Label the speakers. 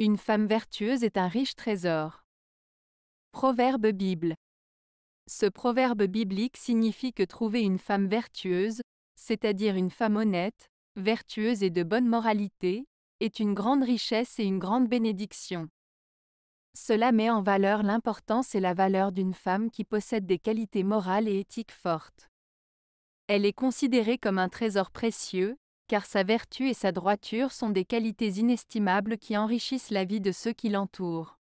Speaker 1: Une femme vertueuse est un riche trésor. Proverbe Bible. Ce proverbe biblique signifie que trouver une femme vertueuse, c'est-à-dire une femme honnête, vertueuse et de bonne moralité, est une grande richesse et une grande bénédiction. Cela met en valeur l'importance et la valeur d'une femme qui possède des qualités morales et éthiques fortes. Elle est considérée comme un trésor précieux, car sa vertu et sa droiture sont des qualités inestimables qui enrichissent la vie de ceux qui l'entourent.